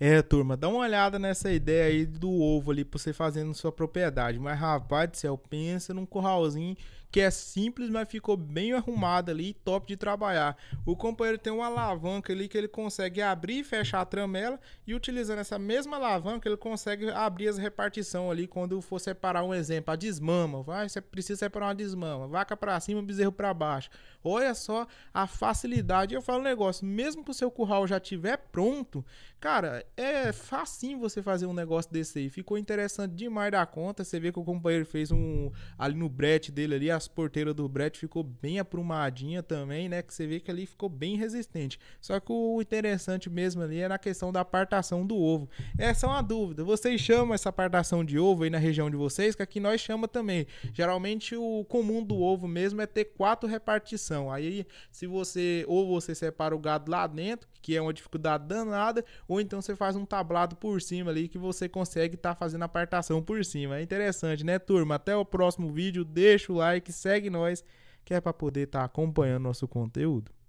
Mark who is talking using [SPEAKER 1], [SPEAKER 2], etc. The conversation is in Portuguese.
[SPEAKER 1] É, turma, dá uma olhada nessa ideia aí do ovo ali pra você fazer na sua propriedade. Mas, rapaz do céu, pensa num curralzinho que é simples, mas ficou bem arrumado ali e top de trabalhar. O companheiro tem uma alavanca ali que ele consegue abrir e fechar a tramela e utilizando essa mesma alavanca ele consegue abrir as repartição ali quando for separar um exemplo, a desmama, vai, você precisa separar uma desmama, vaca para cima, bezerro para baixo. Olha só a facilidade. Eu falo um negócio, mesmo que o seu curral já tiver pronto, cara, é facinho você fazer um negócio desse aí. Ficou interessante demais da conta. Você vê que o companheiro fez um. Ali no brete dele ali, as porteiras do brete ficou bem aprumadinha também, né? Que você vê que ali ficou bem resistente. Só que o interessante mesmo ali é na questão da apartação do ovo. Essa é uma dúvida. Vocês chamam essa apartação de ovo aí na região de vocês, que aqui nós chama também. Geralmente o comum do ovo mesmo é ter quatro repartição. Aí, se você. Ou você separa o gado lá dentro, que é uma dificuldade danada, ou então você faz um tablado por cima ali que você consegue estar tá fazendo a apartação por cima. É interessante, né, turma? Até o próximo vídeo. Deixa o like, segue nós, que é para poder estar tá acompanhando nosso conteúdo.